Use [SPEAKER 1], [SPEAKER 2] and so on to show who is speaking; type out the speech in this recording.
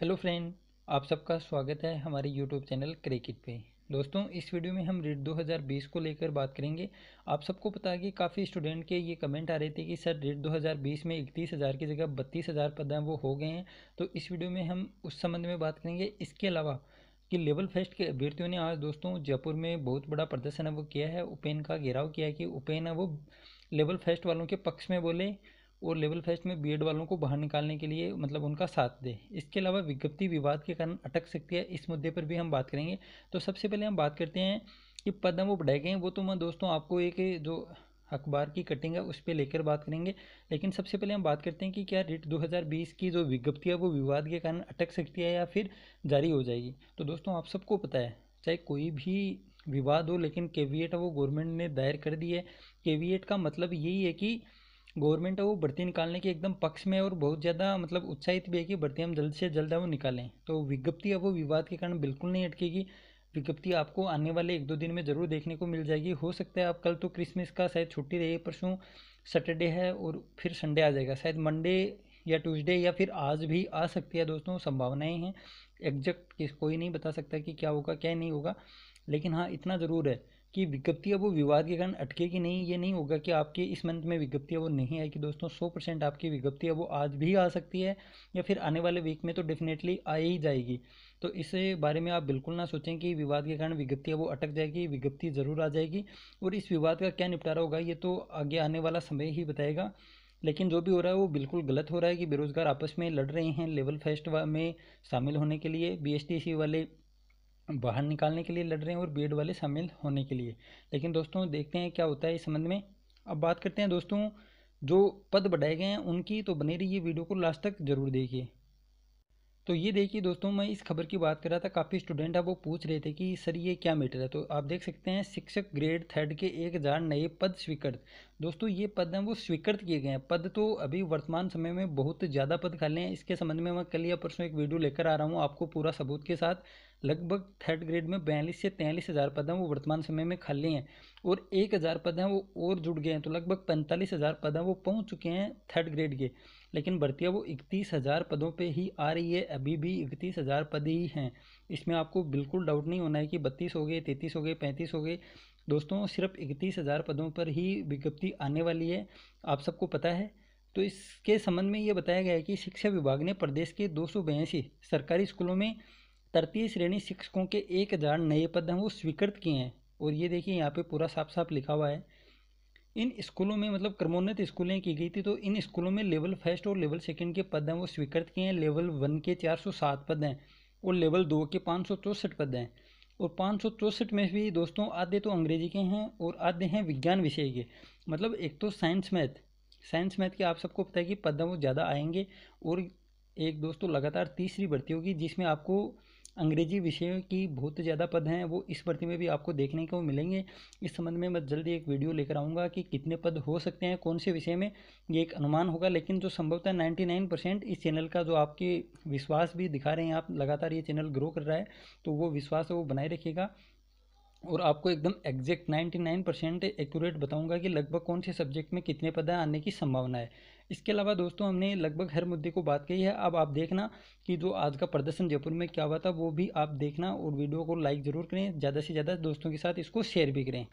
[SPEAKER 1] hello friend आप सबका स्वागत है हमारे यूट्यूब चैनल क्रिकेट पे दोस्तों इस वीडियो में हम रेट 2020 को लेकर बात करेंगे आप सबको पता है कि काफ़ी स्टूडेंट के ये कमेंट आ रहे थे कि सर रेट 2020 में इकतीस हज़ार की जगह बत्तीस हज़ार पद हैं वो हो गए हैं तो इस वीडियो में हम उस संबंध में बात करेंगे इसके अलावा कि लेवल फेस्ट के अभ्यर्थियों ने आज दोस्तों जयपुर में बहुत बड़ा प्रदर्शन है वो किया है उपेन का घेराव किया है कि उपेन है वो लेवल फेस्ट वालों के पक्ष में बोले और लेवल फेस्ट में बीएड वालों को बाहर निकालने के लिए मतलब उनका साथ दे इसके अलावा विज्ञप्ति विवाद के कारण अटक सकती है इस मुद्दे पर भी हम बात करेंगे तो सबसे पहले हम बात करते हैं कि पद वो बढ़ाए गए हैं वो तो मैं दोस्तों आपको एक जो अखबार की कटिंग है उस पर लेकर बात करेंगे लेकिन सबसे पहले हम बात करते हैं कि क्या रिट 2020 की जो विज्ञप्ति है वो विवाद के कारण अटक सकती है या फिर जारी हो जाएगी तो दोस्तों आप सबको पता है चाहे कोई भी विवाद हो लेकिन केवीएट वो गवर्नमेंट ने दायर कर दी है केवीएट का मतलब यही है कि गवर्नमेंट है वो भर्ती निकालने के एकदम पक्ष में और बहुत ज़्यादा मतलब उत्साहित भी है कि भर्ती हम जल्द से जल्द वो निकालें तो विज्ञप्ति अब वो विवाद के कारण बिल्कुल नहीं अटकेगी विज्ञप्ति आपको आने वाले एक दो दिन में ज़रूर देखने को मिल जाएगी हो सकता है आप कल तो क्रिसमस का शायद छुट्टी रहे परसों सैटरडे है और फिर संडे आ जाएगा शायद मंडे या ट्यूसडे या फिर आज भी आ सकती है दोस्तों संभावनाएं हैं एग्जैक्ट कोई नहीं बता सकता कि क्या होगा क्या नहीं होगा लेकिन हाँ इतना ज़रूर है कि विज्ञप्ति अब वो विवाद के कारण अटकेगी नहीं ये नहीं होगा कि आपके इस मंथ में विज्ञप्ति अब वो नहीं आएगी दोस्तों सौ परसेंट आपकी विज्ञप्ति अब वो आज भी आ सकती है या फिर आने वाले वीक में तो डेफिनेटली आ ही जाएगी तो इस बारे में आप बिल्कुल ना सोचें कि विवाद के कारण विज्ञप्ति अब वो अटक जाएगी विज्ञप्ति ज़रूर आ जाएगी और इस विवाद का क्या निपटारा होगा ये तो आगे आने वाला समय ही बताएगा लेकिन जो भी हो रहा है वो बिल्कुल गलत हो रहा है कि बेरोज़गार आपस में लड़ रहे हैं लेवल फेस्ट में शामिल होने के लिए बी वाले बाहर निकालने के लिए लड़ रहे हैं और बेड वाले शामिल होने के लिए लेकिन दोस्तों देखते हैं क्या होता है इस संबंध में अब बात करते हैं दोस्तों जो पद बढ़ाए गए हैं उनकी तो बने रही ये वीडियो को लास्ट तक जरूर देखिए तो ये देखिए दोस्तों मैं इस खबर की बात कर रहा था काफ़ी स्टूडेंट अब वो पूछ रहे थे कि सर ये क्या मीटर है तो आप देख सकते हैं शिक्षक ग्रेड थर्ड के एक हज़ार नए पद स्वीकृत दोस्तों ये पद हैं वो स्वीकृत किए गए हैं पद तो अभी वर्तमान समय में बहुत ज़्यादा पद खाले हैं इसके संबंध में मैं कल या परसों एक वीडियो लेकर आ रहा हूँ आपको पूरा सबूत के साथ लगभग थर्ड ग्रेड में बयालीस से तैंतालीस हज़ार पद हैं वो वर्तमान समय में खाली हैं और एक हज़ार पद हैं वो और जुड़ गए हैं तो लगभग पैंतालीस हज़ार पद हैं वो पहुँच चुके हैं थर्ड ग्रेड के लेकिन भर्तियाँ वो इकतीस हज़ार पदों पे ही आ रही है अभी भी इकतीस हज़ार पद ही हैं इसमें आपको बिल्कुल डाउट नहीं होना है कि बत्तीस हो गए तैंतीस हो गए पैंतीस हो गए दोस्तों सिर्फ इकतीस हज़ार पदों पर ही विज्ञप्ति आने वाली है आप सबको पता है तो इसके संबंध में ये बताया गया है कि शिक्षा विभाग ने प्रदेश के दो सरकारी स्कूलों में तृतीय श्रेणी शिक्षकों के एक हज़ार नए पद हैं वो स्वीकृत किए हैं और ये देखिए यहाँ पर पूरा साफ साफ लिखा हुआ है इन स्कूलों में मतलब क्रमोन्नत स्कूलें की गई थी तो इन स्कूलों में लेवल फर्स्ट और लेवल सेकंड के पद हैं वो स्वीकृत किए हैं लेवल वन के 407 पद हैं और लेवल दो के पाँच पद हैं और पाँच में भी दोस्तों आधे तो अंग्रेजी के हैं और आधे हैं विज्ञान विषय के मतलब एक तो साइंस मैथ साइंस मैथ के आप सबको पता है कि पद वो ज़्यादा आएंगे और एक दोस्तों लगातार तीसरी भर्ती होगी जिसमें आपको अंग्रेजी विषयों की बहुत ज़्यादा पद हैं वो इस भर्ती में भी आपको देखने को मिलेंगे इस संबंध में मैं जल्दी एक वीडियो लेकर आऊँगा कि कितने पद हो सकते हैं कौन से विषय में ये एक अनुमान होगा लेकिन जो संभवतः नाइन्टी नाइन परसेंट इस चैनल का जो आपकी विश्वास भी दिखा रहे हैं आप लगातार ये चैनल ग्रो कर रहा है तो वो विश्वास वो बनाए रखिएगा और आपको एकदम एग्जैक्ट 99 परसेंट एक्यूरेट बताऊंगा कि लगभग कौन से सब्जेक्ट में कितने पद आने की संभावना है इसके अलावा दोस्तों हमने लगभग हर मुद्दे को बात कही है अब आप देखना कि जो आज का प्रदर्शन जयपुर में क्या हुआ था वो भी आप देखना और वीडियो को लाइक ज़रूर करें ज़्यादा से ज़्यादा दोस्तों के साथ इसको शेयर भी करें